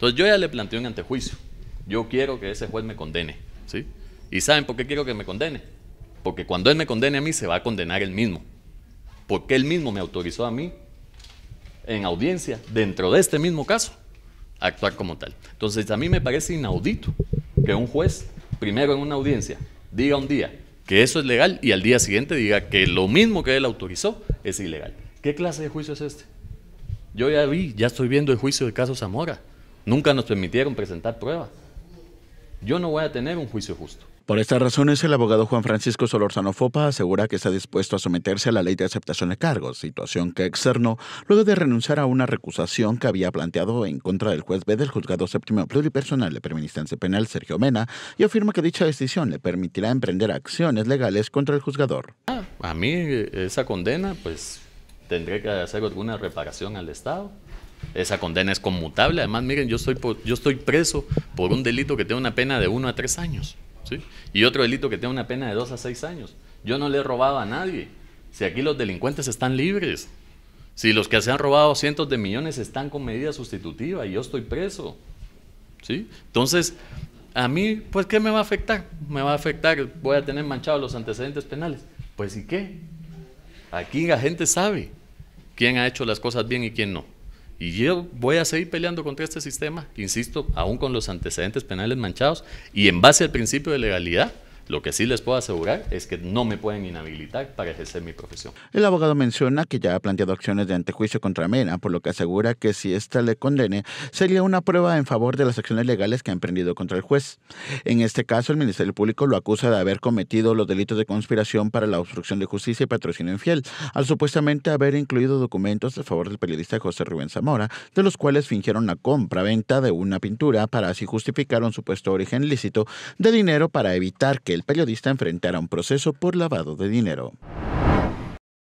Entonces yo ya le planteo un antejuicio. Yo quiero que ese juez me condene. ¿sí? ¿Y saben por qué quiero que me condene? Porque cuando él me condene a mí, se va a condenar él mismo. Porque él mismo me autorizó a mí, en audiencia, dentro de este mismo caso, a actuar como tal. Entonces a mí me parece inaudito que un juez, primero en una audiencia, diga un día que eso es legal y al día siguiente diga que lo mismo que él autorizó es ilegal. ¿Qué clase de juicio es este? Yo ya vi, ya estoy viendo el juicio de caso Zamora. Nunca nos permitieron presentar pruebas. Yo no voy a tener un juicio justo. Por estas razones, el abogado Juan Francisco Solorzano Fopa asegura que está dispuesto a someterse a la ley de aceptación de cargos, situación que externó luego de renunciar a una recusación que había planteado en contra del juez B del juzgado séptimo pluripersonal de primera penal Sergio Mena y afirma que dicha decisión le permitirá emprender acciones legales contra el juzgador. a mí eh, esa condena, pues tendré que hacer alguna reparación al Estado esa condena es conmutable. Además, miren, yo, yo estoy preso por un delito que tiene una pena de 1 a 3 años. ¿sí? Y otro delito que tiene una pena de 2 a 6 años. Yo no le he robado a nadie. Si aquí los delincuentes están libres. Si los que se han robado cientos de millones están con medida sustitutiva y yo estoy preso. ¿sí? Entonces, a mí, pues, ¿qué me va a afectar? Me va a afectar, voy a tener manchados los antecedentes penales. Pues, ¿y qué? Aquí la gente sabe quién ha hecho las cosas bien y quién no. Y yo voy a seguir peleando contra este sistema, insisto, aún con los antecedentes penales manchados y en base al principio de legalidad, lo que sí les puedo asegurar es que no me pueden inhabilitar para ejercer mi profesión. El abogado menciona que ya ha planteado acciones de antejuicio contra Mena, por lo que asegura que si ésta le condene, sería una prueba en favor de las acciones legales que ha emprendido contra el juez. En este caso, el Ministerio Público lo acusa de haber cometido los delitos de conspiración para la obstrucción de justicia y patrocinio infiel, al supuestamente haber incluido documentos a favor del periodista José Rubén Zamora, de los cuales fingieron la compra-venta de una pintura para así justificar un supuesto origen lícito de dinero para evitar que el el periodista enfrentará un proceso por lavado de dinero.